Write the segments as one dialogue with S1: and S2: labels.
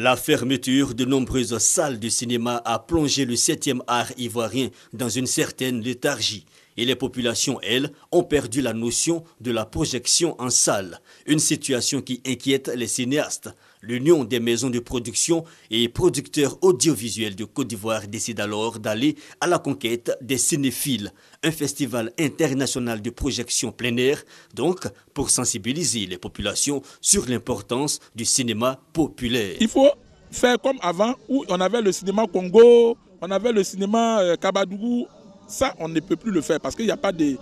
S1: La fermeture de nombreuses salles de cinéma a plongé le 7e art ivoirien dans une certaine léthargie et les populations, elles, ont perdu la notion de la projection en salle, une situation qui inquiète les cinéastes. L'Union des maisons de production et producteurs audiovisuels de Côte d'Ivoire décide alors d'aller à la conquête des cinéphiles, un festival international de projection plein air, donc pour sensibiliser les populations sur l'importance du cinéma populaire.
S2: Il faut faire comme avant où on avait le cinéma Congo, on avait le cinéma euh, Kabadougou, ça, on ne peut plus le faire parce qu'il n'y a pas de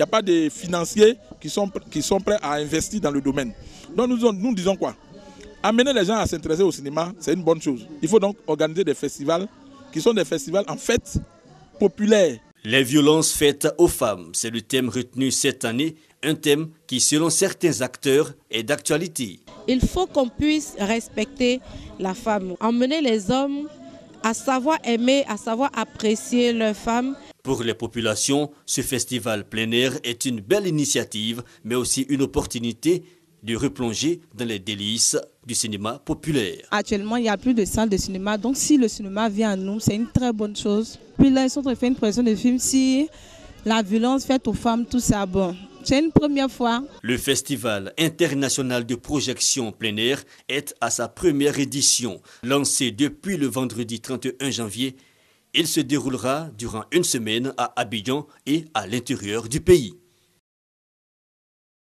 S2: a pas des financiers qui sont, qui sont prêts à investir dans le domaine. Donc nous, nous disons quoi Amener les gens à s'intéresser au cinéma, c'est une bonne chose. Il faut donc organiser des festivals qui sont des festivals en fait populaires.
S1: Les violences faites aux femmes, c'est le thème retenu cette année, un thème qui selon certains acteurs est d'actualité.
S3: Il faut qu'on puisse respecter la femme, emmener les hommes à savoir aimer, à savoir apprécier leurs femmes
S1: pour les populations, ce festival plein air est une belle initiative, mais aussi une opportunité de replonger dans les délices du cinéma populaire.
S4: Actuellement, il y a plus de salles de cinéma, donc si le cinéma vient à nous, c'est une très bonne chose. Puis là, ils sont une projection de films, Si la violence faite aux femmes, tout ça, bon, c'est une première fois.
S1: Le Festival international de projection plein air est à sa première édition, lancé depuis le vendredi 31 janvier il se déroulera durant une semaine à Abidjan et à l'intérieur du pays.